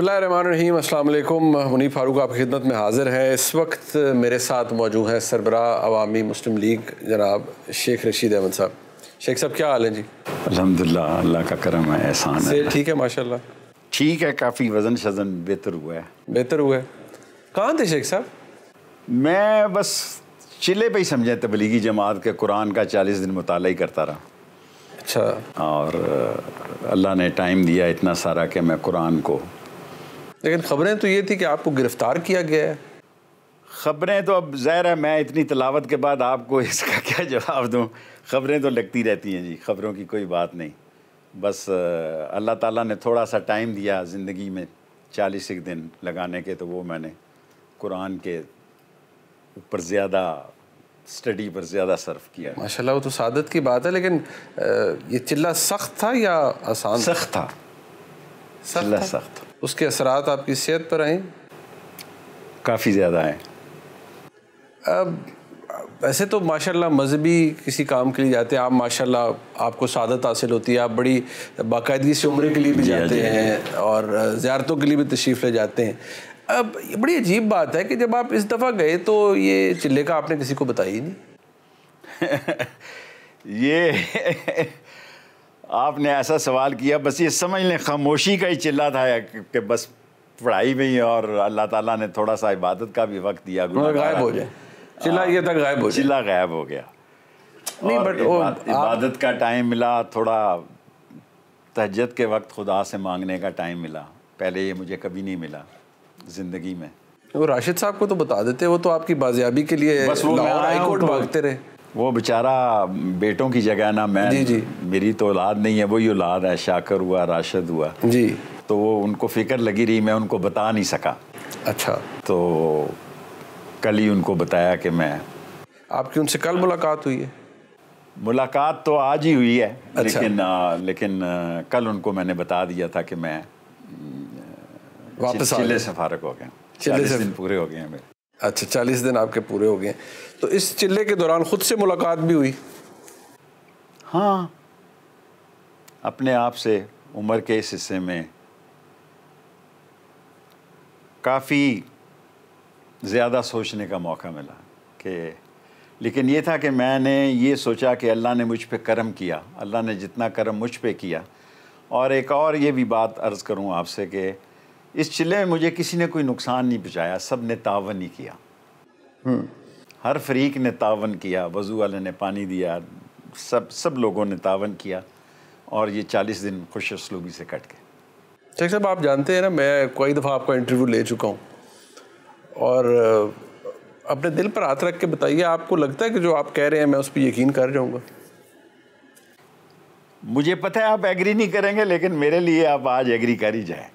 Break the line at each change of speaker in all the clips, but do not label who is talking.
बसमीम अल्लाम मुनी फारूक आपकी खिदमत में हाज़िर हैं इस वक्त मेरे साथ मौजूद हैं सरबरा अवामी मुस्लिम लीग जनाब शेख रशीद अहमद साहब शेख साहब क्या हाल है जी
अलहमदिल्ला अल्लाह का करम है एहसान है ठीक है माशाल्लाह ठीक है काफ़ी वज़न शजन बेहतर हुआ है बेहतर हुआ है कहाँ थे शेख साहब मैं बस चिले पर ही समझें तबलीगी जमात के कुरान का चालीस दिन मुताल ही करता रहा अच्छा और अल्लाह ने टाइम दिया इतना सारा कि मैं कुरान को लेकिन खबरें तो ये थी कि आपको गिरफ्तार किया गया है खबरें तो अब ज़ाहिर है मैं इतनी तलावत के बाद आपको इसका क्या जवाब दूँ खबरें तो लगती रहती हैं जी खबरों की कोई बात नहीं बस अल्लाह ताला ने थोड़ा सा टाइम दिया ज़िंदगी में चालीस एक दिन लगाने के तो वो मैंने कुरान के ऊपर ज़्यादा स्टडी पर ज़्यादा
सर्फ किया माशाल्लाह वो तो सादत की बात है लेकिन ये चिल्ला सख्त था या आसान सख्त था चिल्ला सख्त उसके असरात आपकी सेहत पर आए काफ़ी ज़्यादा आए अब वैसे तो माशाल्लाह मजहबी किसी काम के लिए जाते हैं आप माशाल्लाह आपको सादत हासिल होती है आप बड़ी बाकायदगी से उम्र के लिए भी हाँ, जाते हाँ, हैं और ज़्यारतों के लिए भी तशरीफ़ ले जाते हैं अब ये बड़ी अजीब बात है कि जब आप इस दफ़ा गए तो ये चिल्ले का आपने किसी को बताया ही नहीं
ये आपने ऐसा सवाल किया बस ये समझ लें खामोशी का ही चिल्ला था कि बस पढ़ाई में ही और अल्लाह ताला ने थोड़ा सा इबादत का भी वक्त दिया गायब हो जाए चिल्ला ये था गायब हो चिल्ला गायब हो गया नहीं बट इबादत का टाइम मिला थोड़ा तहजद के वक्त खुदा से मांगने का टाइम मिला पहले ये मुझे कभी नहीं मिला ज़िंदगी में वो राशिद साहब को
तो बता देते वो तो आपकी बाजियाबी के लिए बस वो हाई कोर्ट तो भागते
रहे वो बेचारा बेटों की जगह ना मैं जी जी मेरी तो औलाद नहीं है वही औलाद है शाकर हुआ राशद हुआ जी तो वो उनको फिक्र लगी रही मैं उनको बता नहीं सका अच्छा तो कल ही उनको बताया कि मैं आपकी उनसे कल मुलाकात हुई है मुलाकात तो आज ही हुई है अच्छा। लेकिन आ, लेकिन आ, कल उनको मैंने बता दिया था कि मैं वापस चिल्ले से फारक हो गया चालीस दिन
पूरे हो गए हैं मेरे अच्छा चालीस दिन आपके पूरे हो गए तो इस चिल्ले के दौरान खुद से मुलाकात भी हुई हाँ
अपने आप से उम्र के इस हिस्से में काफ़ी ज़्यादा सोचने का मौका मिला कि लेकिन ये था कि मैंने ये सोचा कि अल्लाह ने मुझ पर करम किया अल्लाह ने जितना करम मुझ पर किया और एक और ये भी बात अर्ज़ करूँ आपसे कि इस चिल्ले में मुझे किसी ने कोई नुकसान नहीं पहुँचाया सब ने तावन ही किया हम्म। हर फरीक ने तावन किया वज़ू वाले ने पानी दिया सब सब लोगों ने तावन किया और ये चालीस दिन खुश असलूबी से कट गए शेख साहब आप जानते हैं ना मैं कई दफ़ा आपका इंटरव्यू ले चुका हूँ
और अपने दिल पर हाथ रख के बताइए आपको लगता है कि जो आप कह रहे हैं मैं उस
पर यकीन कर जाऊँगा मुझे पता है आप एग्री नहीं करेंगे लेकिन मेरे लिए आप आज एग्री कर ही जाएँ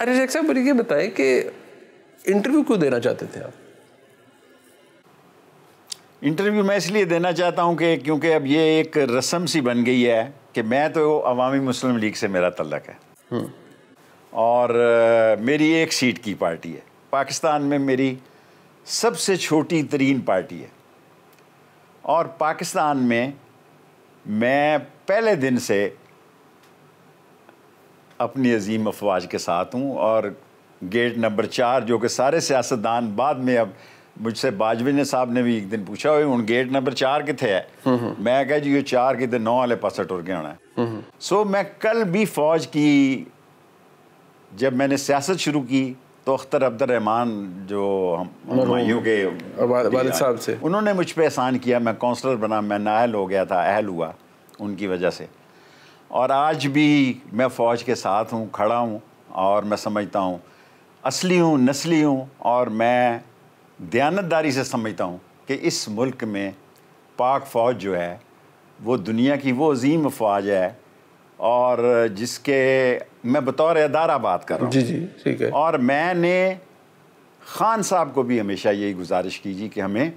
अरे शेख साहब मुझे ये बताएं कि इंटरव्यू क्यों देना चाहते थे आप इंटरव्यू मैं इसलिए देना चाहता हूँ कि क्योंकि अब ये एक रस्म सी बन गई है कि मैं तो अवामी मुस्लिम लीग से मेरा तल्लक है हम्म। और मेरी एक सीट की पार्टी है पाकिस्तान में मेरी सबसे छोटी तरीन पार्टी है और पाकिस्तान में मैं पहले दिन से अपनी अजीम अफवाज के साथ हूँ और गेट नंबर चार जो कि सारे सियासतदान बाद में अब मुझसे बाजवे साहब ने भी एक दिन पूछा हुआ गेट नंबर चार कितने है हम्म, हम्म। मैं कह जी ये चार कितने तो नौ वाले पास टुर के आना है सो हम्म, मैं कल भी फौज की जब मैंने सियासत शुरू की तो अख्तर अब्दुलरहमान जो हमायूं के वालद साहब से उन्होंने मुझ पर एहसान किया मैं काउंसलर बना मैं नायल हो गया था अहल हुआ उनकी वजह से और आज भी मैं फ़ौज के साथ हूँ खड़ा हूँ और मैं समझता हूँ असली हूँ नस्ली हूँ और मैं दयानतदारी से समझता हूँ कि इस मुल्क में पाक फ़ौज जो है वो दुनिया की वो अजीम फौज है और जिसके मैं बतौर अदारा बात कर रहा हूँ जी जी ठीक है और मैंने ख़ान साहब को भी हमेशा यही गुजारिश की जी कि हमें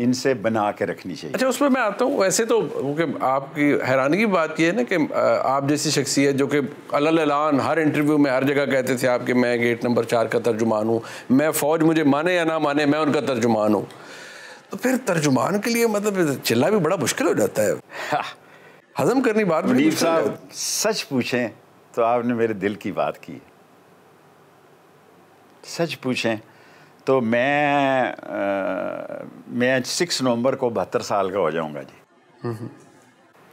इनसे बना के रखनी चाहिए
अच्छा उसमें मैं आता हूँ वैसे तो क्योंकि आपकी हैरानी की बात यह है ना कि आप जैसी शख्सियत जो कि अलान हर इंटरव्यू में हर जगह कहते थे आपके मैं गेट नंबर चार का तर्जुमान हूँ मैं फ़ौज मुझे माने या ना माने मैं उनका तर्जुमान हूँ तो फिर तर्जुमान
के लिए मतलब चिल्ला भी बड़ा मुश्किल हो जाता है हाँ। हजम करनी बात साहब सच पूछें तो आपने मेरे दिल की बात की सच पूछें तो मैं आ, मैं सिक्स नवंबर को बहत्तर साल का हो जाऊंगा जी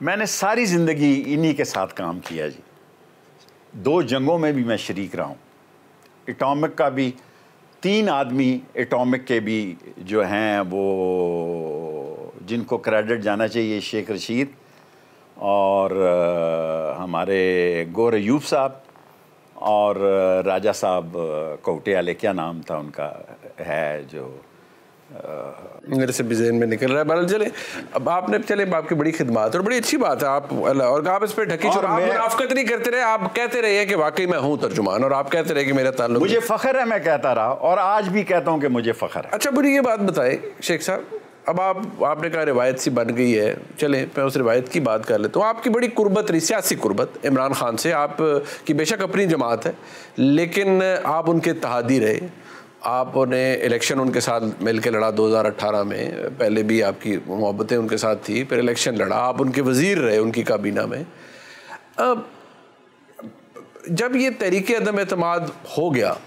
मैंने सारी ज़िंदगी इन्हीं के साथ काम किया जी दो जंगों में भी मैं शरीक रहा हूँ एटॉमिक का भी तीन आदमी एटॉमिक के भी जो हैं वो जिनको क्रेडिट जाना चाहिए शेख रशीद और हमारे गोर यूब साहब और राजा साहब कोटे वाले क्या नाम था उनका है जो मेरे से भी जहन में निकल रहा
है बहरहाल चले अब आपने चले आपकी बड़ी खिदमत और बड़ी अच्छी बात है आप और आप इस पर ढकी छोड़ आप मुनाफ्त नहीं करते रहे आप कहते रहे कि वाकई मैं हूँ तर्जुमान और आप कहते रहे कि मेरा ताल्लुक मुझे
फ़ख्र है मैं कहता रहा और आज भी कहता हूँ कि मुझे फ़ख्र है अच्छा बुरी ये बात बताए शेख साहब अब आप
आपने कहा रिवायत सी बन गई है चले मैं उस रिवायत की बात कर लेता हूँ आपकी बड़ी कुर्बत रही सियासी कुर्बत इमरान खान से आप की बेशक अपनी जमात है लेकिन आप उनके तहादी रहे आपने इलेक्शन उनके साथ मिल के लड़ा 2018 में पहले भी आपकी मोहब्बतें उनके साथ थी फिर इलेक्शन लड़ा आप उनके वज़ीर रहे उनकी काबीना में अब जब ये तहरीक अदम अतमाद हो गया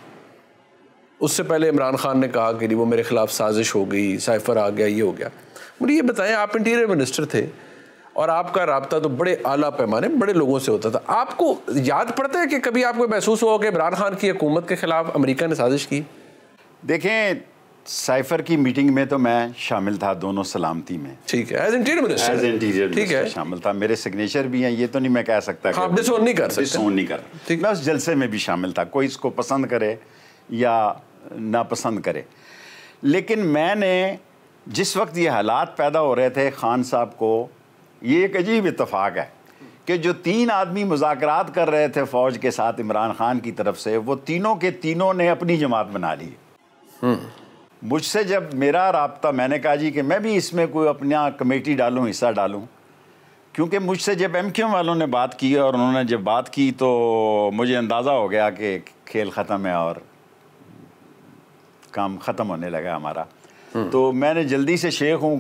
उससे पहले इमरान खान ने कहा कि वो मेरे ख़िलाफ़ साजिश हो गई साइफर आ गया ये हो गया मुझे ये बताएं आप इंटीरियर मिनिस्टर थे और आपका रबता तो बड़े आला पैमाने बड़े लोगों से होता था आपको याद पड़ता है कि कभी आपको महसूस हुआ कि इमरान खान की हुकूमत के ख़िलाफ़ अमरीका ने साजिश
की देखें साइफर की मीटिंग में तो मैं शामिल था दोनों सलामती में ठीक है as interior minister as interior ठीक है शामिल था मेरे सिग्नेचर भी हैं ये तो नहीं मैं कह सकता हाँ, कि नहीं कर सकते डिसोन नहीं कर ठीक मैं उस जलसे में भी शामिल था कोई इसको पसंद करे या नापसंद करे लेकिन मैंने जिस वक्त ये हालात पैदा हो रहे थे खान साहब को ये एक अजीब इतफाक़ है कि जो तीन आदमी मुजाकर कर रहे थे फ़ौज के साथ इमरान खान की तरफ से वो तीनों के तीनों ने अपनी जमात बना ली हम्म। मुझसे जब मेरा रबता मैंने कहा जी कि मैं भी इसमें कोई अपना कमेटी डालूँ हिस्सा डालूँ क्योंकि मुझसे जब एम वालों ने बात की और उन्होंने जब बात की तो मुझे अंदाज़ा हो गया कि खेल ख़त्म है और काम ख़त्म होने लगा हमारा हम्म। तो मैंने जल्दी से शेख हूँ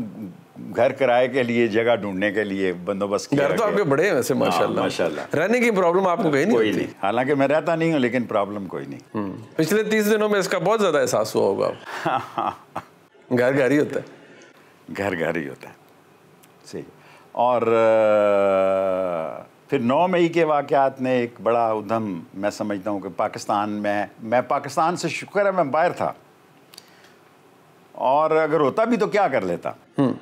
घर किराए के लिए जगह ढूंढने के लिए बंदोबस्त किया घर तो आपके बड़े हैं वैसे हाँ, माशाल्लाह माशाल्लाह रहने की प्रॉब्लम आपको कहीं नहीं कोई नहीं हालांकि मैं रहता नहीं हूँ लेकिन प्रॉब्लम कोई नहीं हम्म। पिछले तीस दिनों में इसका बहुत ज़्यादा एहसास हुआ होगा घर घर ही होता है घर घर ही होता है सही और फिर नौ मई के वाक़ात ने एक बड़ा उधम मैं समझता हूँ कि पाकिस्तान में मैं पाकिस्तान से शुक्र है मैं बाहर था और अगर होता भी तो क्या कर लेता हम्म।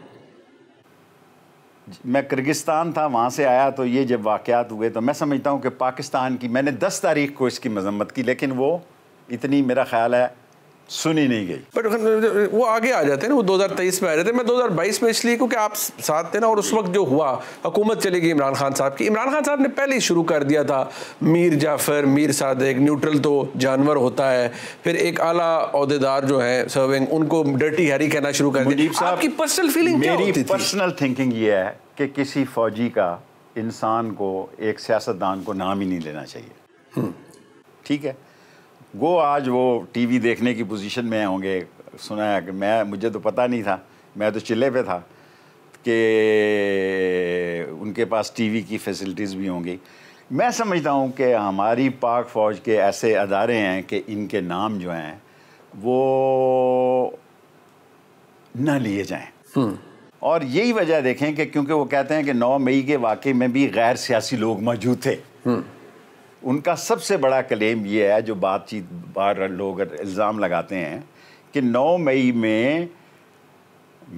मैं किर्गिस्तान था वहाँ से आया तो ये जब वाक़ात हुए तो मैं समझता हूँ कि पाकिस्तान की मैंने दस तारीख को इसकी मजम्मत की लेकिन वो इतनी मेरा ख्याल है सुनी नहीं गई
बट वो आगे आ जाते हैं ना वो 2023 में आ जाते हैं मैं 2022 में इसलिए क्योंकि आप साथ थे ना और उस वक्त जो हुआ हुकूमत चली गई इमरान खान साहब की इमरान खान साहब ने पहले ही शुरू कर दिया था मीर जाफ़र मीर एक न्यूट्रल तो जानवर होता है फिर
एक आला अहदेदार जो है सर्विंग उनको डर्टी हैरी कहना शुरू कर दिया आपकी पर्सनल फीलिंग मेरी पर्सनल थिंकिंग ये है कि किसी फौजी का इंसान को एक सियासतदान को नाम ही नहीं लेना चाहिए हम्म। ठीक है वो आज वो टीवी देखने की पोजीशन में होंगे सुना है कि मैं मुझे तो पता नहीं था मैं तो चिल्ले पे था कि उनके पास टीवी की फैसिलिटीज़ भी होंगी मैं समझता हूँ कि हमारी पाक फ़ौज के ऐसे अदारे हैं कि इनके नाम जो हैं वो ना लिए जाएँ हम्म। और यही वजह देखें कि क्योंकि वो कहते हैं कि 9 मई के वाकई में भी गैर सियासी लोग मौजूद थे हम्म। उनका सबसे बड़ा क्लेम ये है जो बातचीत बार लोग इल्ज़ाम लगाते हैं कि 9 मई में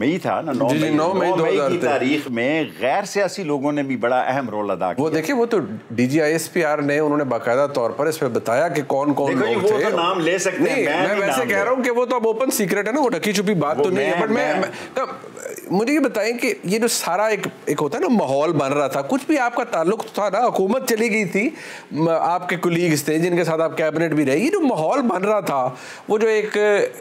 मई था ना नौ मई नौ मई दो हजार तारीख में गैर सियासी लोगों ने भी बड़ा अहम रोल अदा किया वो देखिए वो तो
D G I S P R ने उन्होंने बाकायदा तौर पर इस पर बताया कि कौन कौन लोग वो थे तो नाम ले सकते हैं मैं, मैं वैसे कह रहा हूँ कि वो तो अब ओपन सीक्रेट है ना वो ढकी छुपी बात तो नहीं है बट मैं मुझे ये बताएं कि ये जो सारा एक एक होता है ना माहौल बन रहा था कुछ भी आपका ताल्लुक था ना हुकूमत चली गई थी आपके कुलीग्स थे जिनके साथ आप कैबिनेट भी रहे ये जो माहौल बन रहा था वो जो एक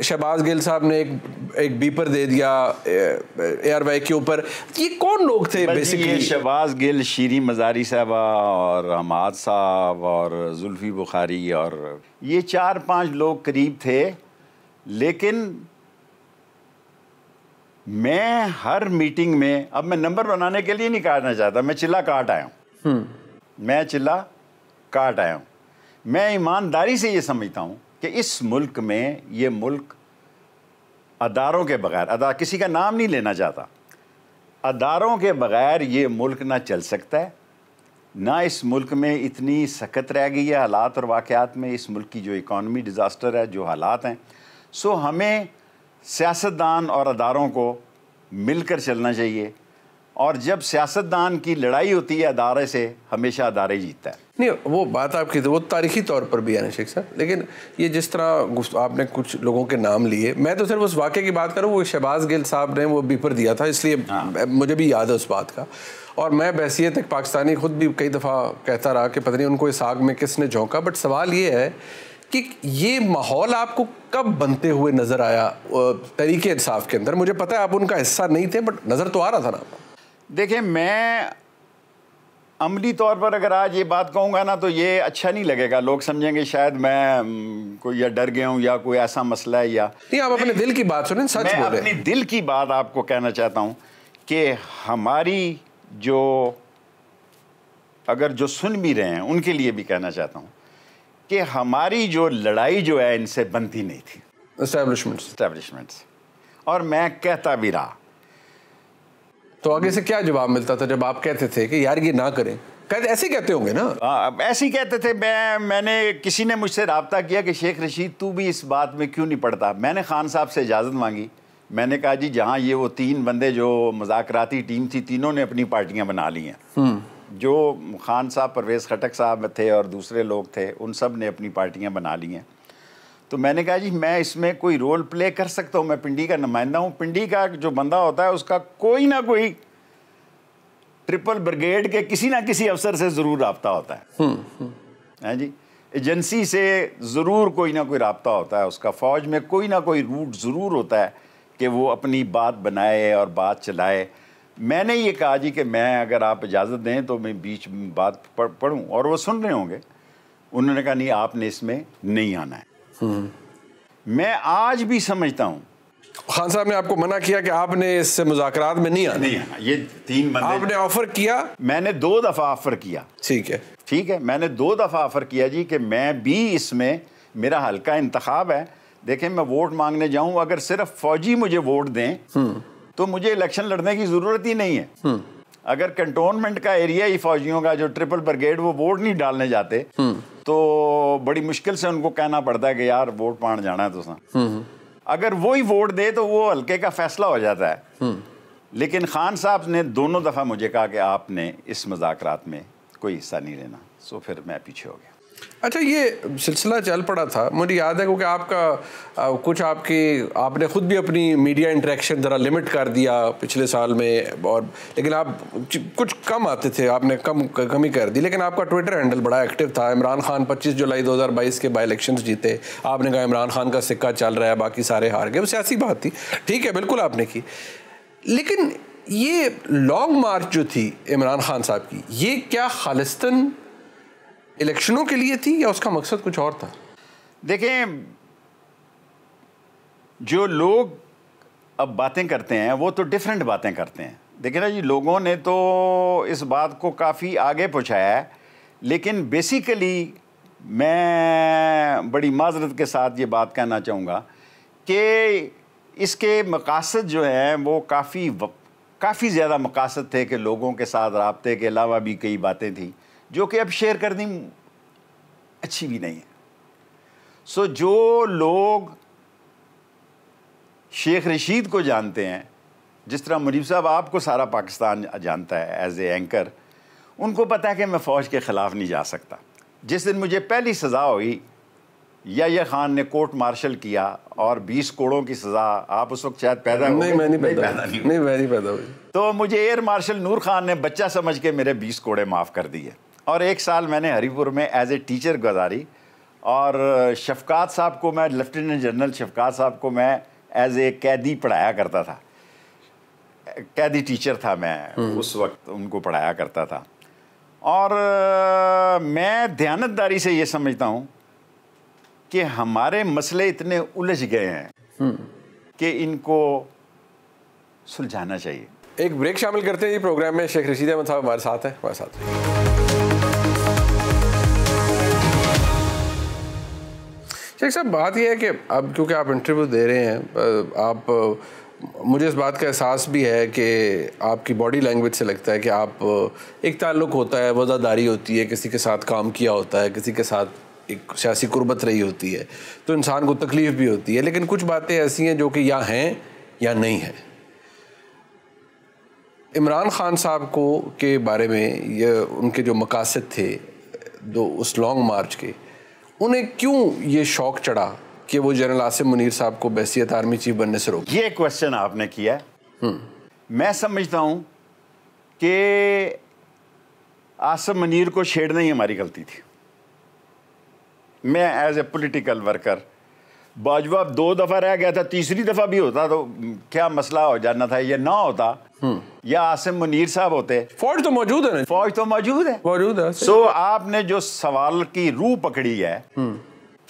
शहबाज गिल साहब ने एक एक बीपर दे दिया एयरवे के ऊपर ये कौन लोग थे बेसिकली
शहबाज गिल शीरी मजारी साहबा और हमाद साहब और जुल्फी बुखारी और ये चार पांच लोग करीब थे लेकिन मैं हर मीटिंग में अब मैं नंबर बनाने के लिए नहीं काटना चाहता मैं चिल्ला काट आया हूँ हम्म। मैं चिल्ला काट आया हूँ मैं ईमानदारी से ये समझता हूँ कि इस मुल्क में ये मुल्क अदारों के बगैर अदा किसी का नाम नहीं लेना चाहता अदारों के बगैर ये मुल्क ना चल सकता है ना इस मुल्क में इतनी सख्त रह गई है हालात और वाक़ात में इस मुल्क की जो इकॉनमी डिज़ास्टर है जो हालात हैं सो हमें सियासतदान और अदारों को मिलकर चलना चाहिए और जब सियासतदान की लड़ाई होती है अदारे से हमेशा अदारे जीतता है
नहीं वो बात आपकी तो, वो तारीखी तौर पर भी है ना शेख साहब लेकिन ये जिस तरह आपने कुछ लोगों के नाम लिए मैं तो सिर्फ उस वाक्य की बात करूँ वो शहबाज गिल साहब ने वो बीपर दिया था इसलिए हाँ। मुझे भी याद है उस बात का और मैं बहसीत एक पाकिस्तानी खुद भी कई दफ़ा कहता रहा कि पता नहीं उनको इस आग में किसने झोंका बट सवाल ये है कि ये माहौल आपको कब बनते हुए नज़र आया तरीके इंसाफ के अंदर मुझे पता है आप उनका हिस्सा नहीं थे बट
नज़र तो आ रहा था ना देखिए मैं अमली तौर पर अगर आज ये बात कहूँगा ना तो ये अच्छा नहीं लगेगा लोग समझेंगे शायद मैं कोई या डर गया हूँ या कोई ऐसा मसला है या नहीं आप अपने दिल की बात सुने सच मैं बोले। अपनी दिल की बात आपको कहना चाहता हूँ कि हमारी जो अगर जो सुन भी रहे हैं उनके लिए भी कहना चाहता हूँ कि हमारी जो लड़ाई जो है इनसे बनती नहीं थी और मैं कहता भी रहा
तो आगे से क्या जवाब मिलता था जब आप कहते थे कि यार ये ना करें कहते ऐसे कहते होंगे ना
हाँ, ऐसे ही कहते थे मैं मैंने किसी ने मुझसे रबता किया कि शेख रशीद तू भी इस बात में क्यों नहीं पढ़ता मैंने खान साहब से इजाज़त मांगी मैंने कहा जी जहाँ ये वो तीन बंदे जो मजाकती टीम थी तीनों ने अपनी पार्टियाँ बना ली हैं हम्म। जो खान साहब परवेज़ खटक साहब थे और दूसरे लोग थे उन सब ने अपनी पार्टियाँ बना ली हैं तो मैंने कहा जी मैं इसमें कोई रोल प्ले कर सकता हूँ मैं पिंडी का नुमाइंदा हूँ पिंडी का जो बंदा होता है उसका कोई ना कोई ट्रिपल ब्रिगेड के किसी ना किसी अफसर से ज़रूर रबता होता है हैं हम्म, हम्म। हाँ जी एजेंसी से ज़रूर कोई ना कोई रबता होता है उसका फ़ौज में कोई ना कोई रूट ज़रूर होता है कि वो अपनी बात बनाए और बात चलाए मैंने ये कहा जी कि मैं अगर आप इजाज़त दें तो मैं बीच बात पढ़ूँ और वो सुन रहे होंगे उन्होंने कहा नहीं आपने इसमें नहीं आना है हम्म। मैं आज भी समझता हूँ खान साहब ने आपको मना किया कि आपने इससे मुजाकरात में
नहीं आना नहीं हाँ,
ये तीन बंदे आपने ऑफर किया मैंने दो दफ़ा ऑफर किया ठीक है ठीक है मैंने दो दफ़ा ऑफर किया जी कि मैं भी इसमें मेरा हल्का इंतखाब है देखें मैं वोट मांगने जाऊं अगर सिर्फ फौजी मुझे वोट दें हम्म। तो मुझे इलेक्शन लड़ने की ज़रूरत ही नहीं है हम्म। अगर कंटोनमेंट का एरिया ही फौजियों का जो ट्रिपल ब्रिगेड वो वोट नहीं डालने जाते तो बड़ी मुश्किल से उनको कहना पड़ता है कि यार वोट पाण जाना है तुसा हम्म, हम्म। अगर वो ही वोट दे तो वो हल्के का फैसला हो जाता है हम्म। लेकिन खान साहब ने दोनों दफ़ा मुझे कहा कि आपने इस मजाक में कोई हिस्सा नहीं लेना सो फिर मैं पीछे हो गया
अच्छा ये सिलसिला चल पड़ा था मुझे याद है क्योंकि आपका आ, कुछ आपकी आपने खुद भी अपनी मीडिया इंटरेक्शन ज़रा लिमिट कर दिया पिछले साल में और लेकिन आप कुछ कम आते थे आपने कम कमी कर दी लेकिन आपका ट्विटर हैंडल बड़ा एक्टिव था इमरान खान 25 जुलाई 2022 के बाई इलेक्शन जीते आपने कहा इमरान खान का सिक्का चल रहा है बाकी सारे हार गए वो सियासी बात थी ठीक है बिल्कुल आपने की लेकिन ये लॉन्ग मार्च जो थी इमरान खान साहब की ये क्या खालिस्तन
इलेक्शनों के लिए थी या उसका मकसद कुछ और था देखें जो लोग अब बातें करते हैं वो तो डिफरेंट बातें करते हैं देखिए ना जी लोगों ने तो इस बात को काफ़ी आगे पहुँचाया है लेकिन बेसिकली मैं बड़ी माजरत के साथ ये बात कहना चाहूँगा कि इसके मकासद जो हैं वो काफ़ी काफ़ी ज़्यादा मकासद थे कि लोगों के साथ रबते के अलावा भी कई बातें थी जो कि अब शेयर करनी अच्छी भी नहीं है सो जो लोग शेख रशीद को जानते हैं जिस तरह मुजीब साहब आपको सारा पाकिस्तान जानता है एज ए एंकर उनको पता है कि मैं फ़ौज के ख़िलाफ़ नहीं जा सकता जिस दिन मुझे पहली सज़ा हुई या खान ने कोर्ट मार्शल किया और 20 कोड़ों की सज़ा आप उस वक्त शायद पैदा नहीं, नहीं पैदा नहीं पैदा नहीं मैं नहीं पैदा हुई तो मुझे एयर मार्शल नूर खान ने बच्चा समझ के मेरे 20 कोड़े माफ़ कर दिए और एक साल मैंने हरीपुर में एज ए टीचर गुजारी और शफकात साहब को मैं लेफ्टिनेंट जनरल शफकात साहब को मैं एज ए कैदी पढ़ाया करता था कैदी टीचर था मैं हम्म। उस वक्त उनको पढ़ाया करता था और मैं दयानतदारी से ये समझता हूँ कि हमारे मसले इतने उलझ गए हैं हम्म। कि इनको सुलझाना चाहिए
एक ब्रेक शामिल करते हैं ये प्रोग्राम में शेख रशीद अहमद साहब हमारे साथ हैं हमारे साथ है। शेख साहब बात यह है कि अब क्योंकि आप इंटरव्यू दे रहे हैं आप मुझे इस बात का एहसास भी है कि आपकी बॉडी लैंग्वेज से लगता है कि आप एक ताल्लुक होता है वज़ादारी होती है किसी के साथ काम किया होता है किसी के साथ एक सियासी कुर्बत रही होती है तो इंसान को तकलीफ़ भी होती है लेकिन कुछ बातें ऐसी हैं जो कि या हैं या नहीं हैं इमरान ख़ान साहब को के बारे में ये उनके जो मकासद थे दो उस लॉन्ग मार्च के उन्हें क्यों ये शौक चढ़ा कि वो जनरल
आसिम मुनीर साहब को बैसीत आर्मी चीफ बनने से रोक ये क्वेश्चन आपने किया हम्म। मैं समझता हूं कि आसिम मुनीर को छेड़ना ही हमारी गलती थी मैं as a political worker Bajwa अब दो दफ़ा रह गया था तीसरी दफ़ा भी होता तो क्या मसला हो जाना था ये ना होता हम्म। या आसिम मुनीर साहब होते फौज तो मौजूद है फौज तो मौजूद है मौजूद है सो so, आपने जो सवाल की रूह पकड़ी है हम्म।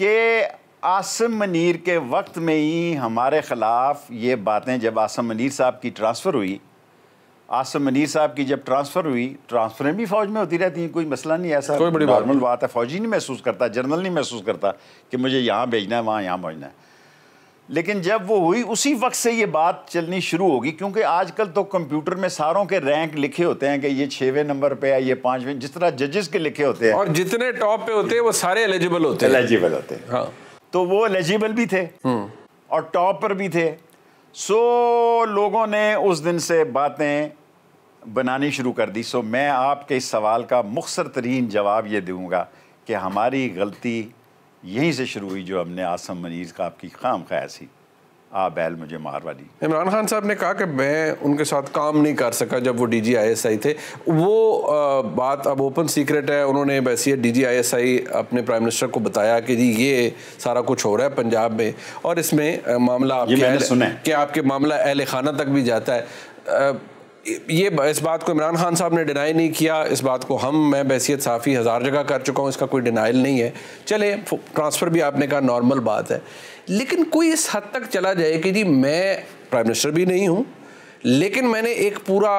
कि आसिम मुनीर के वक्त में ही हमारे खिलाफ ये बातें जब आसिम मुनीर साहब की ट्रांसफ़र हुई आसम मनीर साहब की जब ट्रांसफ़र हुई ट्रांसफरें भी फौज में होती रहती हैं कोई मसला नहीं ऐसा कोई बड़ी नॉर्मल बात है फौजी नहीं महसूस करता जनरल नहीं महसूस करता कि मुझे यहाँ भेजना है वहाँ यहाँ भेजना है लेकिन जब वो हुई उसी वक्त से ये बात चलनी शुरू होगी क्योंकि आजकल तो कंप्यूटर में सारों के रैंक लिखे होते हैं कि ये छवें नंबर पे है ये पाँचवें जिस तरह जजेस के लिखे होते हैं और जितने टॉप पे होते हैं वो
सारे एलिजिबल होते हैं एलिजिबल होते हैं
हाँ। तो वो एलिजिबल भी थे हम्म। और टॉप पर भी थे सो लोगों ने उस दिन से बातें बनानी शुरू कर दी सो मैं आपके इस सवाल का मुखसर तरीन जवाब ये दूँगा कि हमारी गलती यहीं से शुरू हुई जो हमने आसम मनीज़ का आपकी खाम खयासी आ बैल मुझे मारवा दी
इमरान खान साहब ने कहा कि मैं उनके साथ काम नहीं कर सका जब वो D G I S I थे वो आ, बात अब ओपन सीक्रेट है उन्होंने वैसी D G I S I अपने प्राइम मिनिस्टर को बताया कि जी ये सारा कुछ हो रहा है पंजाब में और इसमें मामला आपके सुना कि आपके मामला अहल खाना तक भी जाता है ये इस बात को इमरान खान साहब ने डिनाई नहीं किया इस बात को हम मैं बैसीत साफ़ी हज़ार जगह कर चुका हूँ इसका कोई डिनाइल नहीं है चले ट्रांसफ़र भी आपने कहा नॉर्मल बात है लेकिन कोई इस हद तक चला जाए कि जी मैं प्राइम मिनिस्टर भी नहीं हूँ लेकिन मैंने एक पूरा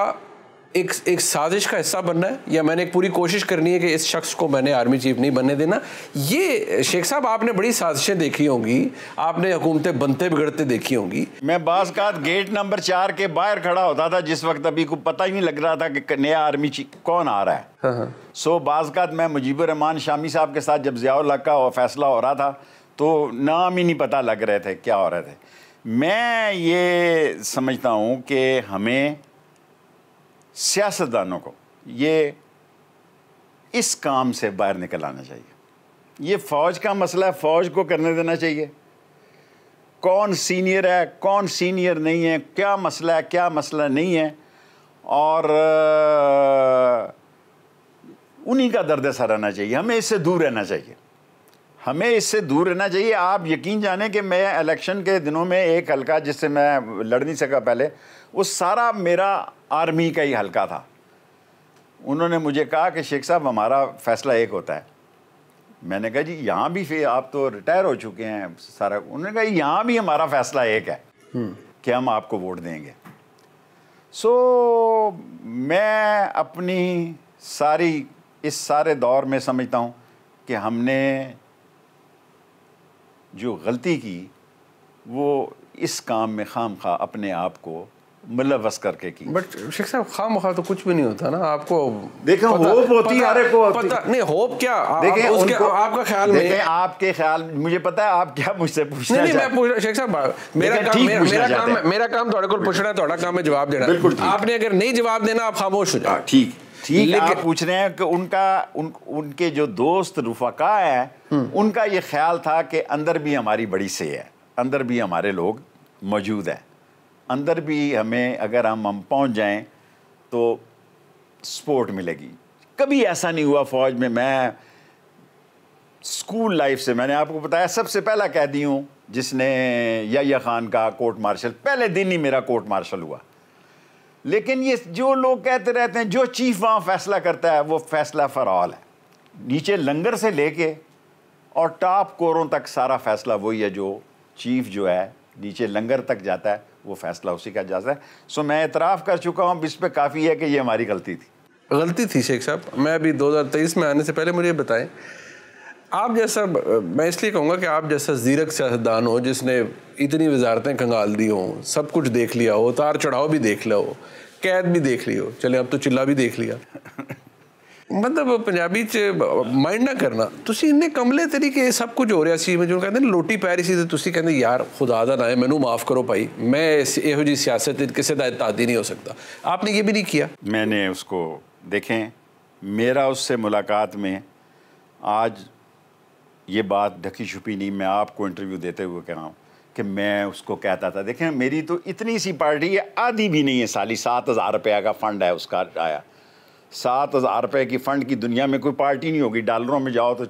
एक एक साजिश का हिस्सा बनना है या मैंने एक पूरी कोशिश करनी है कि इस शख्स को मैंने आर्मी चीफ नहीं बनने देना ये शेख साहब आपने बड़ी साजिशें देखी होंगी आपने हुकूमतें बनते बिगड़ते देखी होंगी
मैं बाज गेट नंबर चार के बाहर खड़ा होता था जिस वक्त अभी को पता ही नहीं लग रहा था कि नया आर्मी चीफ कौन आ रहा है हाँ, हाँ। सो बाज़ात मैं मुजीबरहमान शामी साहब के साथ जब ज़ियाउल्ला का फैसला हो रहा था तो नाम ही नहीं पता लग रहे थे क्या हो रहे थे मैं ये समझता हूँ कि हमें सियासतदानों को ये इस काम से बाहर निकल आना चाहिए ये फ़ौज का मसला है फ़ौज को करने देना चाहिए कौन सीनियर है कौन सीनियर नहीं है क्या मसला है क्या मसला नहीं है और उन्हीं का दर्द सा रहना चाहिए हमें इससे दूर रहना चाहिए हमें इससे दूर रहना चाहिए आप यकीन जाने कि मैं इलेक्शन के दिनों में एक हलका जिससे मैं लड़ नहीं सका पहले वो सारा मेरा आर्मी का ही हल्का था उन्होंने मुझे कहा कि शेख साहब हमारा फैसला एक होता है मैंने कहा जी यहाँ भी फिर आप तो रिटायर हो चुके हैं सारा उन्होंने कहा यहाँ भी हमारा फैसला एक है हम्म। कि हम आपको वोट देंगे सो मैं अपनी सारी इस सारे दौर में समझता हूँ कि हमने जो गलती की वो इस काम में खाम खा अपने आप को मिलवस करके की बट
शेख साहब खाम खा तो कुछ भी नहीं होता ना आपको देखा होप होती है अरे को नहीं होप क्या देखें उसके आपका ख्याल में
आपके ख्याल मुझे पता है आप क्या मुझसे पूछना नहीं, नहीं मैं
पूछ शेख साहब मेरा काम मेरा काम मेरा काम थोड़े को पूछना है थोड़ा काम है जवाब देना बिल्कुल आपने अगर
नहीं जवाब देना आप
खामोश हो जाए हाँ, ठीक
ठीक आप पूछ रहे हैं कि उनका उन उनके जो दोस्त रुफका है हम्म। उनका ये ख्याल था कि अंदर भी हमारी बड़ी से है अंदर भी हमारे लोग मौजूद हैं अंदर भी हमें अगर हम हम पहुँच जाएँ तो सपोर्ट मिलेगी कभी ऐसा नहीं हुआ फौज में मैं स्कूल लाइफ से मैंने आपको बताया सबसे पहला कैदी हूँ जिसने या खान का कोर्ट मार्शल पहले दिन ही मेरा कोर्ट मार्शल हुआ लेकिन ये जो लोग कहते रहते हैं जो चीफ वहाँ फैसला करता है वो फैसला फॉर ऑल है नीचे लंगर से लेके और टॉप कोरों तक सारा फैसला वही है जो चीफ जो है नीचे लंगर तक जाता है वो फैसला उसी का जायजा है सो मैं इतराफ़ कर चुका हूँ इस पर काफ़ी है कि ये हमारी गलती थी
गलती थी शेख साहब मैं अभी 2023 में आने से पहले मुझे बताएं आप जैसा मैं इसलिए कहूँगा कि आप जैसा जीरक सियासतदान हो जिसने इतनी वजारतें कंगाल दी हों सब कुछ देख लिया हो उतार चढ़ाव भी देख लिया हो कैद भी देख ली हो चले अब तो चिल्ला भी देख लिया मतलब पंजाबी च माइंड ना करना तुसी इन्ने कमले तरीके सब कुछ हो रहा सी मैं जो कहते लोटी पै रही थी तुसी कहते यार खुदा ਖੁਦਾ ना है ਮੈਨੂੰ माफ़ करो भाई मैं ਇਹੋ ਜੀ ਸਿਆਸਤ ਵਿੱਚ ਕਿਸੇ नहीं हो सकता आपने ये भी नहीं किया
मैंने उसको देखें मेरा उससे मुलाकात में आज ये बात ढकी छुपी नहीं मैं आपको इंटरव्यू देते हुए कह रहा हूँ कि मैं उसको कहता था देखें मेरी तो इतनी सी पार्टी है आधी भी नहीं है साली सात हज़ार रुपया का फंड है उसका आया सात हज़ार रुपए की फ़ंड की दुनिया में कोई पार्टी नहीं होगी डॉलरों में जाओ तो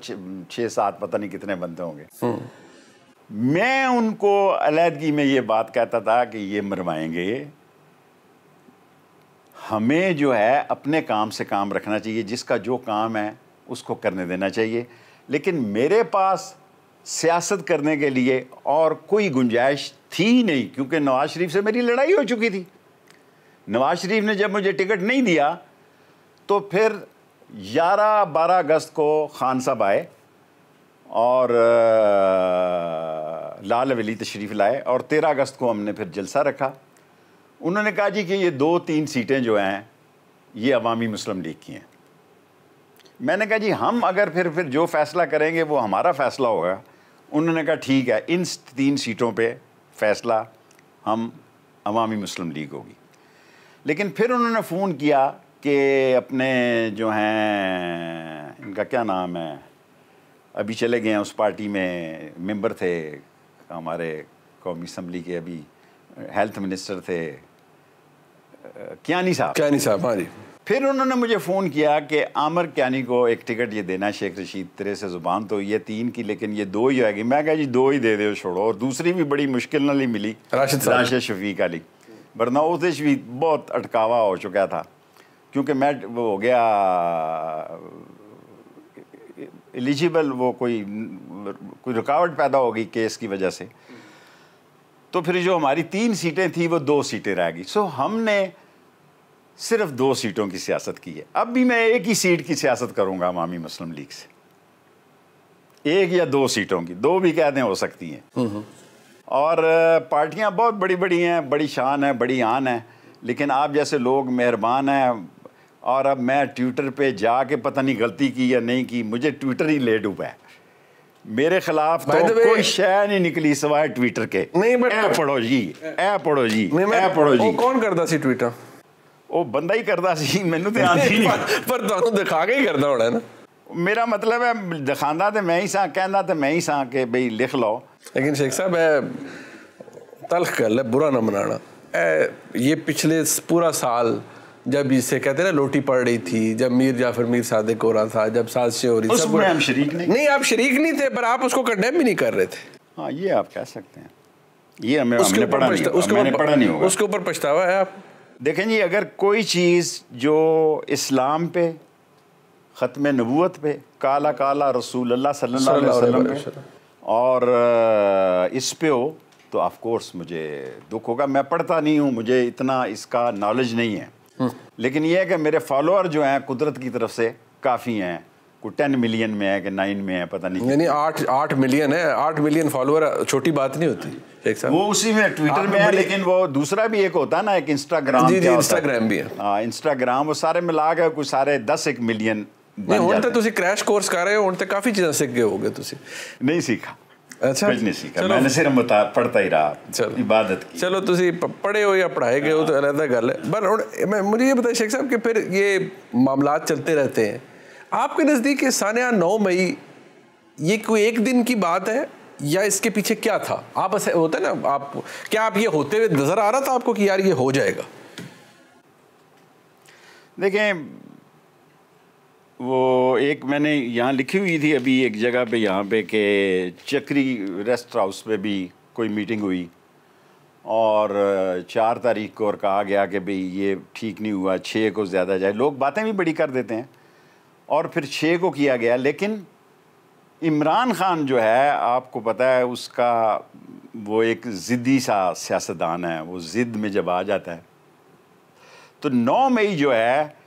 छः सात पता नहीं कितने बनते होंगे हम्म। मैं उनको अलहदगी में ये बात कहता था कि ये मरवाएंगे हमें जो है अपने काम से काम रखना चाहिए जिसका जो काम है उसको करने देना चाहिए लेकिन मेरे पास सियासत करने के लिए और कोई गुंजाइश थी नहीं क्योंकि नवाज़ शरीफ से मेरी लड़ाई हो चुकी थी नवाज़ शरीफ ने जब मुझे टिकट नहीं दिया तो फिर 11-12 अगस्त को खान साहब आए और लाल वली तशरीफ़ लाए और 13 अगस्त को हमने फिर जलसा रखा उन्होंने कहा जी कि ये दो तीन सीटें जो हैं ये अवामी मुस्लिम लीग की हैं मैंने कहा जी हम अगर फिर फिर जो फ़ैसला करेंगे वो हमारा फ़ैसला होगा उन्होंने कहा ठीक है इन तीन सीटों पे फ़ैसला हम अवामी मुस्लिम लीग होगी लेकिन फिर उन्होंने फ़ोन किया के अपने जो हैं इनका क्या नाम है अभी चले गए हैं उस पार्टी में मेंबर थे हमारे कौमी असम्बली के अभी हेल्थ मिनिस्टर थे क्यानी साहब क्यानी साहब हाँ जी फिर उन्होंने मुझे फ़ोन किया कि आमर क्यानी को एक टिकट ये देना शेख रशीद तेरे से ज़ुबान तो ये तीन की लेकिन ये दो ही आएगी मैं कहा जी दो ही दे दो छोड़ो और दूसरी भी बड़ी मुश्किल नाली मिली राशिद राशिद शफीक अली वरना उस भी बहुत अटकावा हो चुका था क्योंकि मैं वो हो गया एलिजिबल वो कोई कोई रुकावट पैदा हो गई केस की वजह से तो फिर जो हमारी तीन सीटें थी वो दो सीटें रह गई सो हमने सिर्फ दो सीटों की सियासत की है अब भी मैं एक ही सीट की सियासत करूंगा अवामी मुस्लिम लीग से एक या दो सीटों की दो भी दें हो सकती हैं हम्म, हम्म। और पार्टियां बहुत बड़ी बड़ी हैं बड़ी शान है बड़ी आन है लेकिन आप जैसे लोग मेहरबान हैं और अब मैं ट्विटर पे जाके पता नहीं गलती की या नहीं की मुझे ट्विटर ही ले डूबा है मेरे खिलाफ तो कोई शह नहीं निकली सवाय ट्विटर के नहीं बट ऐ पढ़ो जी ऐ पढ़ो जी ऐ पढ़ो जी कौन करता सी ट्विटर वो बंदा ही करता सी मैनू ध्यान तो ही नहीं पर तो दिखा के ही करता होना है ना मेरा मतलब है दिखांदा तो मैं ही सा कहना तो मैं ही सा के भई लिख लो लेकिन शेख साहब है
तलख कर ले ना मनाना ये पिछले पूरा साल जब इसे कहते ना लोटी पड़ रही थी जब मीर जाफर मीर सादे को रहा था जब साजिशें हो रही थी हम शरीक नहीं नहीं आप शरीक नहीं थे पर आप उसको कंडेम भी नहीं कर रहे थे
हाँ ये आप कह सकते हैं ये हमें उसके ऊपर पढ़ा नहीं होगा उसके ऊपर पछतावा है आप देखें जी अगर कोई चीज़ जो इस्लाम पे ख़त्म नबूत पे काला काला रसूल अल्लाह और इस पे हो तो ऑफ कोर्स मुझे दुख होगा मैं पढ़ता नहीं हूँ मुझे इतना इसका नॉलेज नहीं है लेकिन ये है कि मेरे फॉलोअर जो हैं कुदरत की तरफ से काफ़ी हैं कोई टेन मिलियन में है कि नाइन में है पता नहीं नहीं आठ
आठ मिलियन है आठ मिलियन फॉलोअर छोटी बात नहीं होती
एक वो उसी में ट्विटर में है लेकिन वो दूसरा भी एक होता है ना एक इंस्टाग्राम जी जी इंस्टाग्राम भी है हाँ इंस्टाग्राम वो सारे ਮਿਲਾ ਕੇ ਕੋਈ ਸਾਰੇ 10 1 ਮਿਲੀਅਨ ਨਹੀਂ ਹੁਣ ਤਾਂ ਤੁਸੀਂ ਕ੍ਰੈਸ਼ ਕੋਰਸ ਕਰ
ਰਹੇ ਹੋ ਹੁਣ ਤਾਂ ਕਾਫੀ ਚੀਜ਼ਾਂ ਸਿੱਖ ਗਏ ਹੋਗੇ ਤੁਸੀਂ ਨਹੀਂ ਸਿੱਖਾ ਅੱਛਾ ਕੁਝ ਨਹੀਂ ਸੀ ਕਰ ਮੈਂ ਸਿਰ ਮਤਾ ਪੜਤਾ ਹੀ ਰਹਾ की चलो तुम पढ़े हो या पढ़ाए गए हो तो अलग हाँ। गल है पर मैं मुझे ये बताया शेख साहब कि फिर ये मामला चलते रहते हैं आपके नज़दीक सानिया नौ मई ये कोई एक दिन की बात है या इसके पीछे क्या था आप ऐसे होते ना आप क्या आप ये होते हुए नज़र आ रहा था आपको कि यार ये हो जाएगा
देखें वो एक मैंने यहाँ लिखी हुई थी अभी एक जगह पे यहाँ पे कि चक्री रेस्ट हाउस में भी कोई मीटिंग हुई और चार तारीख को और कहा गया कि भाई ये ठीक नहीं हुआ छः को ज़्यादा जाए लोग बातें भी बड़ी कर देते हैं और फिर छः को किया गया लेकिन इमरान ख़ान जो है आपको पता है उसका वो एक ज़िद्दी सा सियासतदान है वो ज़िद्द में जब आ जाता है तो नौ मई जो है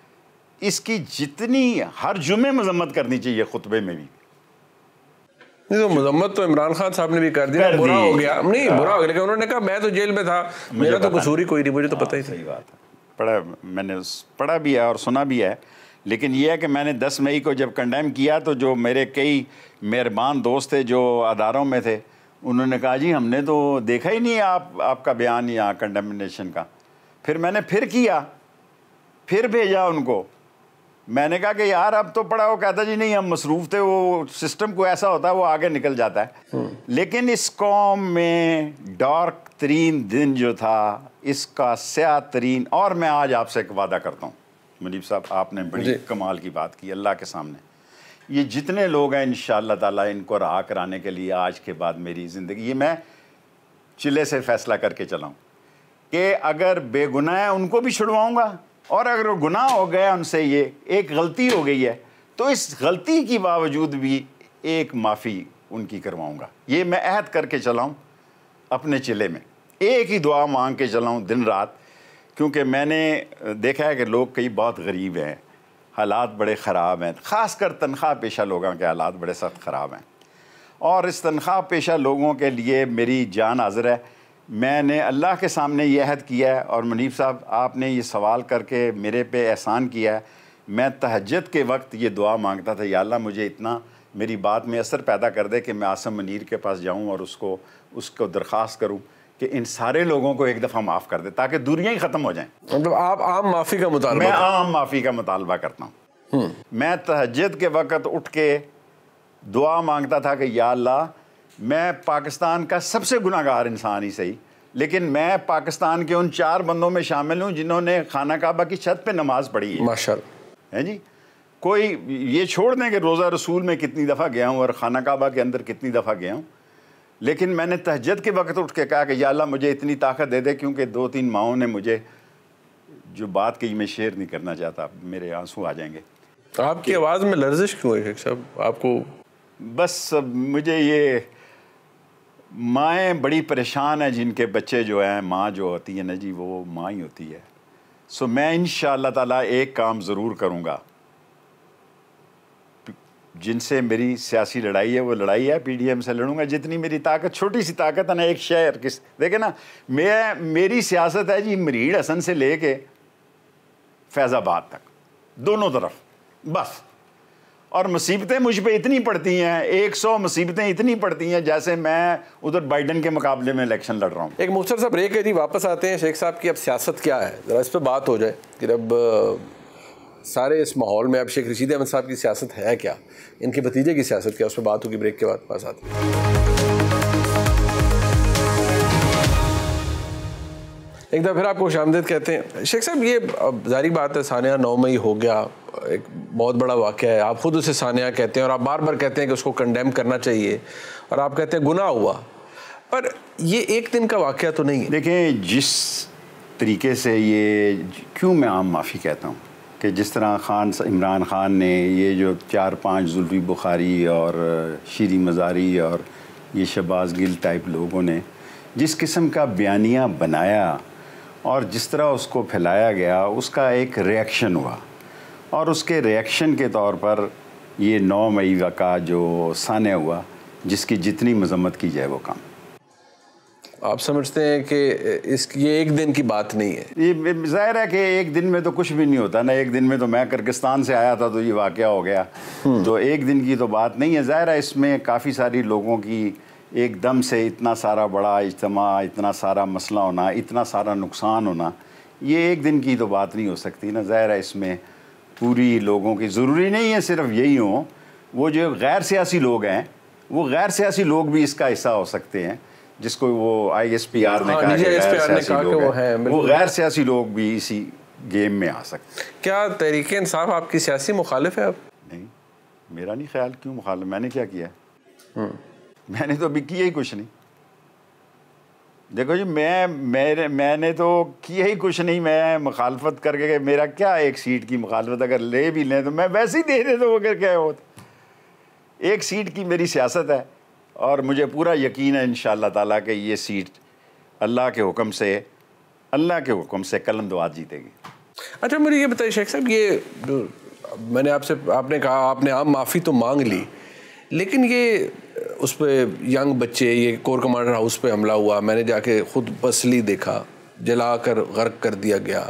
इसकी जितनी हर जुमे मजम्मत करनी चाहिए खुतबे में भी
नहीं तो मजम्मत तो इमरान खान साहब ने भी कर दिया बुरा हो गया नहीं हाँ। बुरा हो
गया लेकिन उन्होंने कहा मैं तो जेल में था मेरा तो कसूर ही
कोई नहीं मुझे तो पता ही हाँ, सही बात है
पढ़ा मैंने पढ़ा भी है और सुना भी है लेकिन यह है कि मैंने 10 मई को जब कंडेम किया तो जो मेरे कई मेहरबान दोस्त थे जो अदारों में थे उन्होंने कहा जी हमने तो देखा ही नहीं आप आपका बयान यहाँ कंडेमनेशन का फिर मैंने फिर किया फिर भेजा उनको मैंने कहा कि यार अब तो पढ़ा वो कहता जी नहीं हम मसरूफ़ थे वो सिस्टम को ऐसा होता है वो आगे निकल जाता है हम्म। लेकिन इस कॉम में डार्क तरीन दिन जो था इसका स्या तरीन और मैं आज आपसे एक वादा करता हूँ मुनीब साहब आपने बड़ी कमाल की बात की अल्लाह के सामने ये जितने लोग हैं इन ताला इनको रहा कराने के लिए आज के बाद मेरी ज़िंदगी ये मैं चिले से फैसला करके चलाऊँ कि अगर बेगुनाह है उनको भी छुड़वाऊँगा और अगर वो गुनाह हो गया उनसे ये एक गलती हो गई है तो इस गलती के बावजूद भी एक माफ़ी उनकी करवाऊँगा ये मैं अहद करके चलाऊँ अपने चिले में एक ही दुआ मांग के चलाऊँ दिन रात क्योंकि मैंने देखा है कि लोग कई बहुत गरीब हैं हालात बड़े ख़राब हैं ख़ास कर तनख्वाह पेशा लोगों के हालात बड़े सख्त ख़राब हैं और इस तनख्वाह पेशा लोगों के लिए मेरी जान हाजिर है मैंने अल्लाह के सामने ये अहद किया है और मुनीब साहब आपने ये सवाल करके मेरे पे एहसान किया है मैं तहजद के वक्त ये दुआ मांगता था या अल्लाह मुझे इतना मेरी बात में असर पैदा कर दे कि मैं आसम मनीर के पास जाऊं और उसको उसको दरख्वास्त करूं कि इन सारे लोगों को एक दफ़ा माफ़ कर दे ताकि दूरियाँ ही ख़त्म हो जाएँ मतलब आप आम माफ़ी का मुताल मैं आम माफ़ी का मुतालबा करता हूँ हम्म। मैं तहजद के वक़्त उठ के दुआ मांगता था कि या अल्लाह मैं पाकिस्तान का सबसे गुनागार इंसान ही सही लेकिन मैं पाकिस्तान के उन चार बंदों में शामिल हूँ जिन्होंने खाना काबा की छत पर नमाज पढ़ी है माशा है जी कोई ये छोड़ दें कि रोज़ा रसूल में कितनी दफ़ा गया हूँ और खाना काबा के अंदर कितनी दफ़ा गया हूँ लेकिन मैंने तहजद के वक्त उठ के कहा कि याल्ला मुझे इतनी ताकत दे दे क्योंकि दो तीन माओं ने मुझे जो बात कही मैं शेयर नहीं करना चाहता मेरे आंसू आ जाएंगे आपकी आवाज़ में लर्जिश क्यों है साहब आपको बस मुझे ये माएँ बड़ी परेशान हैं जिनके बच्चे जो हैं माँ जो होती है ना जी वो माँ ही होती है सो मैं इन ताला एक काम ज़रूर करूँगा जिनसे मेरी सियासी लड़ाई है वो लड़ाई है पीडीएम से लड़ूंगा जितनी मेरी ताकत छोटी सी ताकत है ना एक शहर किस देखे ना मैं मेरी सियासत है जी मरीड हसन से लेके फैज़ाबाद तक दोनों तरफ बस और मुसीबतें मुझ पर इतनी पड़ती हैं एक सौ मुसीबतें इतनी पड़ती हैं जैसे मैं उधर बाइडन के मुकाबले में इलेक्शन लड़ रहा हूँ
एक मुख्तर साहब ब्रेक है जी वापस आते हैं शेख साहब की अब सियासत क्या है ज़रा इस पर बात हो जाए कि अब सारे इस माहौल में अब शेख रशीद अहमद साहब की सियासत है क्या इनके भतीजे की सियासत क्या उस पर बात होगी ब्रेक के बाद पास आती है एक दफ़ा फिर आपको खुश आमदेद कहते हैं शेख साहब ये जारी बात है सानिया नौ मई हो गया एक बहुत बड़ा वाक़ है आप ख़ुद उसे सानिया कहते हैं और आप बार बार कहते हैं कि उसको कंडेम करना चाहिए और आप कहते हैं गुना हुआ पर ये एक
दिन का वाक़ तो नहीं है देखें जिस तरीके से ये क्यों मैं आम माफ़ी कहता हूँ कि जिस तरह खान इमरान ख़ान ने ये जो चार पाँच जुल्फी बुखारी और शीरी मज़ारी और ये शबाज गिल टाइप लोगों ने जिस किस्म का बयानिया बनाया और जिस तरह उसको फैलाया गया उसका एक रिएक्शन हुआ और उसके रिएक्शन के तौर पर ये नौ मई का जो सान्य हुआ जिसकी जितनी मजम्मत की जाए वो काम आप समझते हैं कि इस ये एक दिन की बात नहीं है ये जाहिर है कि एक दिन में तो कुछ भी नहीं होता ना एक दिन में तो मैं किर्गिस्तान से आया था तो ये वाक़ हो गया हम्म। तो एक दिन की तो बात नहीं है ज़ाहिर है इसमें काफ़ी सारी लोगों की एकदम से इतना सारा बड़ा इज्तम इतना सारा मसला होना इतना सारा नुकसान होना ये एक दिन की तो बात नहीं हो सकती ना ज़ाहिर है इसमें पूरी लोगों की ज़रूरी नहीं है सिर्फ यही हो वो जो गैर सियासी लोग हैं वो गैर सियासी लोग भी इसका हिस्सा हो सकते हैं जिसको वो आई एस पी आर ने हाँ, कहा कि वो वो गैर सियासी लोग भी इसी गेम में आ सकते
हैं क्या तहरीक इंसाफ आपकी सियासी मुखालिफ है अब नहीं मेरा नहीं ख्याल क्यों
मुखालिफ मैंने क्या किया है हम्म। मैंने तो अभी किया ही कुछ नहीं देखो जी मैं मेरे मैंने तो किया ही कुछ नहीं मैं मुखालफत करके मेरा क्या एक सीट की मुखालफत अगर ले भी लें तो मैं वैसे ही दे दे तो अगर क्या हो एक सीट की मेरी सियासत है और मुझे पूरा यकीन है इन ताला के ये सीट अल्लाह के हुक्म से अल्लाह के हुक्म से कलम दुआ जीतेगी
अच्छा मुझे ये बताइए शेख साहब ये मैंने आपसे आपने कहा आपने आम माफ़ी तो मांग ली लेकिन ये उस पर यंग बच्चे ये कोर कमांडर हाउस पे हमला हुआ मैंने जाके खुद बसली देखा जला कर गर्क कर दिया गया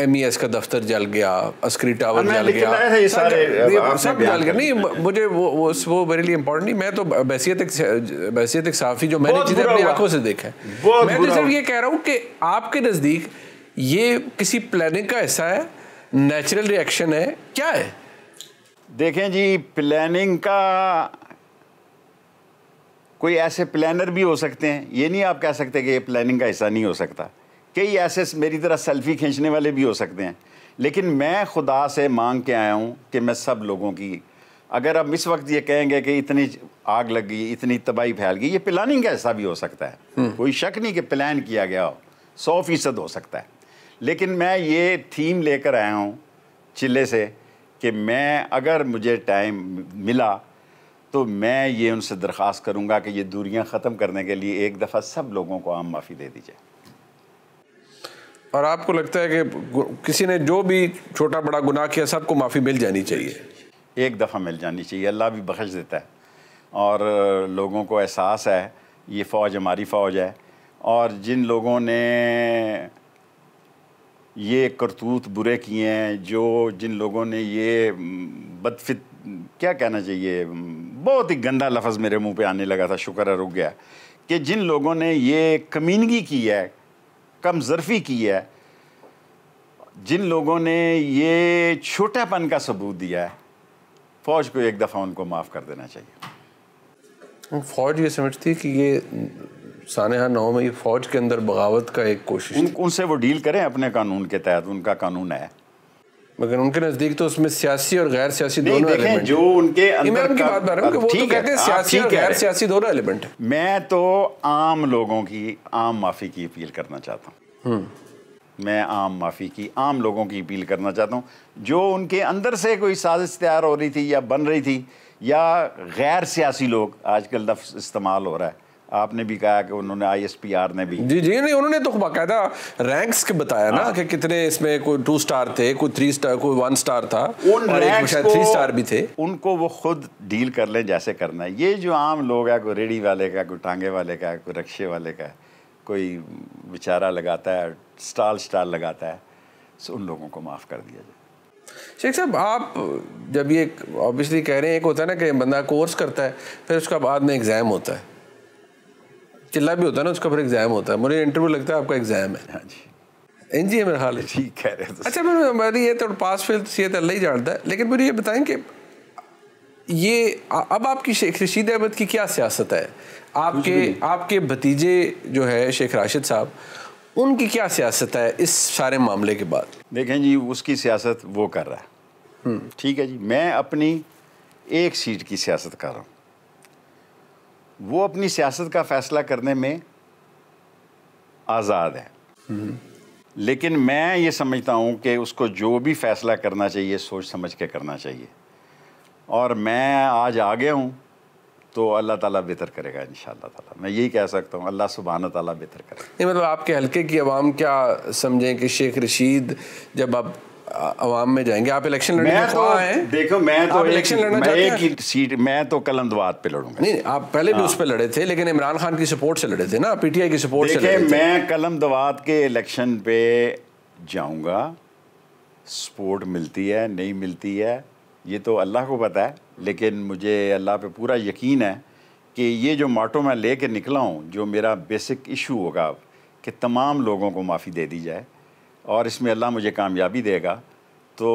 एम ई एस e का दफ्तर जल गया अस्क्री टावर जल गया ये सब जल गया नहीं मुझे वो वो वो मेरे लिए इम्पोर्टेंट नहीं मैं तो बैसीत एक बैसीत एक साफ़ी जो मैंने चीज़ें अपनी आंखों से देखा
है मैं तो सिर्फ
ये कह रहा हूँ कि आपके नज़दीक ये किसी प्लानिंग का हिस्सा है नेचुरल रिएक्शन है क्या है देखें
जी प्लानिंग का कोई ऐसे प्लानर भी हो सकते हैं ये नहीं आप कह सकते कि ये प्लानिंग का हिस्सा नहीं हो सकता कई ऐसे मेरी तरह सेल्फी खींचने वाले भी हो सकते हैं लेकिन मैं खुदा से मांग के आया हूँ कि मैं सब लोगों की अगर आप इस वक्त ये कहेंगे कि इतनी आग लग गई इतनी तबाही फैल गई ये प्लानिंग का हिस्सा भी हो सकता है हम्म। कोई शक नहीं कि प्लान किया गया हो सौ फीसद हो सकता है लेकिन मैं ये थीम लेकर आया हूँ चिल्ले से कि मैं अगर मुझे टाइम मिला तो मैं ये उनसे दरख्वास्त करूँगा कि ये दूरियाँ ख़त्म करने के लिए एक दफ़ा सब लोगों को आम माफ़ी दे दी जाए
और आपको लगता है कि किसी ने जो भी छोटा बड़ा गुनाह किया सबको माफ़ी मिल जानी चाहिए
एक दफ़ा मिल जानी चाहिए अल्लाह भी बख्श देता है और लोगों को एहसास है ये फ़ौज हमारी फ़ौज है और जिन लोगों ने ये करतूत बुरे किए हैं जो जिन लोगों ने ये बदफित क्या कहना चाहिए बहुत ही गंदा लफ्ज़ मेरे मुंह पे आने लगा था शुक्र है रुक गया कि जिन लोगों ने ये कमीनगी की है कम जरफ़ी की है जिन लोगों ने ये छोटापन का सबूत दिया है फ़ौज को एक दफ़ा उनको माफ़ कर देना चाहिए
फ़ौज ये समझती है कि ये
सानहा नौ में फौज के अंदर बगावत का एक कोशिश उन, उनसे वो डील करें अपने कानून के तहत उनका कानून है
मगर उनके नजदीक तो उसमें सियासी और गैर सियासी दोनों एलिमेंट जो उनके अंदर की बात कर रहा हूँ वो तो कहते हैं सियासी और गैर सियासी
दोनों एलिमेंट है मैं तो आम लोगों की आम माफी की अपील करना चाहता
हूँ हम्म।
मैं आम माफ़ी की आम लोगों की अपील करना चाहता हूँ जो उनके अंदर से कोई साजिश तैयार हो रही थी या बन रही थी या गैर सियासी लोग आजकल लफ्ज़ इस्तेमाल हो रहा है आपने भी कहा कि उन्होंने आईएसपीआर ने भी जी जी नहीं उन्होंने तो बाकायदा रैंक्स के बताया ना हाँ। कि
कितने इसमें कोई टू स्टार थे कोई थ्री स्टार कोई वन स्टार था उन और एक शायद थ्री स्टार भी थे
उनको वो खुद डील कर लें जैसे करना है ये जो आम लोग है कोई रेडी वाले का कोई टांगे वाले का कोई रक्शे वाले का कोई बेचारा लगाता है स्टाल स्टाल लगाता है सो तो उन लोगों को माफ़ कर दिया जाए
शेख साहब आप जब ये ऑब्वियसली कह रहे हैं एक होता है ना कि बंदा कोर्स करता है फिर उसका बाद में एग्ज़ाम होता है चिल्ला भी होता है ना उसका फिर एग्जाम होता है मुझे इंटरव्यू लगता है आपका एग्जाम है हाँ जी एन जी है मेरा हाल है ठीक कह रहे तो अच्छा मैं मेरी ये तो पास फेल तो सीएत तो अल्लाह ही जानता है लेकिन मुझे ये बताएं कि ये अब आपकी शेख रशीद अहमद की क्या सियासत है आपके आपके भतीजे जो है शेख राशिद साहब उनकी क्या सियासत है इस सारे मामले
के बाद देखें जी उसकी सियासत वो कर रहा है हम्म। ठीक है जी मैं अपनी एक सीट की सियासत कर रहा हूँ वो अपनी सियासत का फैसला करने में आज़ाद है लेकिन मैं ये समझता हूँ कि उसको जो भी फैसला करना चाहिए सोच समझ के करना चाहिए और मैं आज आगे हूँ तो अल्लाह ताला बेहतर करेगा इन ताला मैं यही कह सकता हूँ अल्लाह सुबहान ताला बेहतर करेगा
नहीं मतलब आपके हल्के की आवाम क्या समझें कि शेख रशीद जब आप आवाम में जाएंगे आप इलेक्शन लड़ने मैं तो आए
देखो मैं तो इलेक्शन लड़ना मैं एक ही सीट मैं तो कल अहमदाबाद पे लड़ूंगा नहीं आप पहले भी हाँ। उस पर लड़े थे लेकिन इमरान खान की सपोर्ट से लड़े थे ना
पी टी आई की सपोर्ट से मैं
कल अहमदाबाद के इलेक्शन पे जाऊँगा सपोर्ट मिलती है नहीं मिलती है ये तो अल्लाह को पता है लेकिन मुझे अल्लाह पर पूरा यकीन है कि ये जो माटो मैं ले कर निकला हूँ जो मेरा बेसिक इशू होगा कि तमाम लोगों को माफ़ी दे दी जाए और इसमें अल्लाह मुझे कामयाबी देगा तो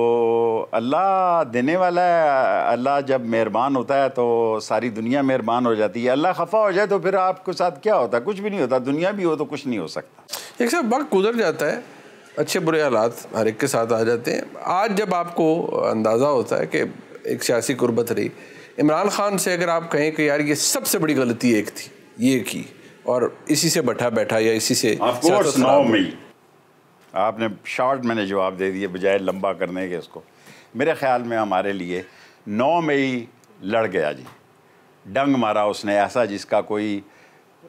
अल्लाह देने वाला है अल्लाह जब मेहरबान होता है तो सारी दुनिया मेहरबान हो जाती है अल्लाह खफा हो जाए तो फिर आपके साथ क्या होता है कुछ भी नहीं होता दुनिया भी हो तो कुछ नहीं हो सकता
एक सब वक्त गुजर जाता है अच्छे बुरे हालात हर एक के साथ आ जाते हैं आज जब आपको अंदाज़ा होता है कि एक सियासी गुरबत रही इमरान खान से अगर आप कहें कि यार ये सबसे बड़ी गलती एक थी ये की
और इसी से बैठा बैठा या इसी से आपने शॉर्ट मैंने जवाब दे दिए बजाय लंबा करने के इसको मेरे ख्याल में हमारे लिए नौ मई लड़ गया जी डंग मारा उसने ऐसा जिसका कोई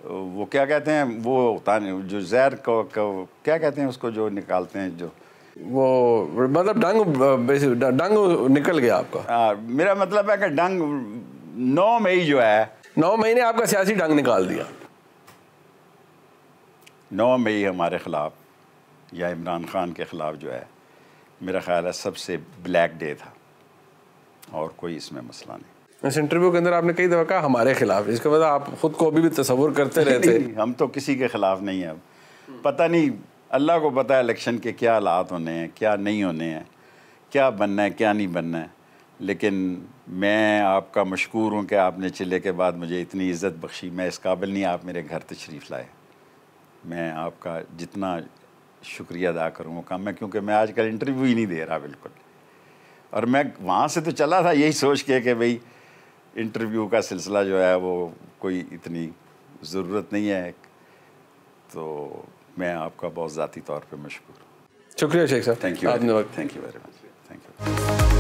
वो क्या कहते हैं वो जो जहर को, को क्या कहते हैं उसको जो निकालते हैं जो वो मतलब डंग डंग निकल गया आपका आ, मेरा मतलब
है कि डंग नौ मई जो है नौ मई ने आपका सियासी डंग निकाल दिया
नौ मई हमारे खिलाफ या इमरान ख़ान के ख़िलाफ़ जो है मेरा ख्याल है सबसे ब्लैक डे था और कोई इसमें मसला नहीं इस इंटरव्यू के अंदर आपने कई दफ़ा कहा हमारे खिलाफ इसके बाद आप खुद को अभी भी तस्वुर करते रहते नहीं, नहीं, हम तो किसी के खिलाफ नहीं हैं अब पता नहीं अल्लाह को पता है इलेक्शन के क्या हालात होने हैं क्या नहीं होने हैं क्या बनना है क्या नहीं बनना है लेकिन मैं आपका मशहूर हूँ कि आपने चिल्ले के बाद मुझे इतनी इज़्ज़त बख्शी मैं इस काबिल नहीं आप मेरे घर तशरीफ़ लाए मैं आपका जितना शुक्रिया अदा करूँ वो काम में क्योंकि मैं आजकल इंटरव्यू ही नहीं दे रहा बिल्कुल और मैं वहाँ से तो चला था यही सोच के कि भाई इंटरव्यू का सिलसिला जो है वो कोई इतनी ज़रूरत नहीं है तो मैं आपका बहुत ज़ाती तौर पर मशहूर शुक्रिया Sheikh sahab thank you thank you very much thank you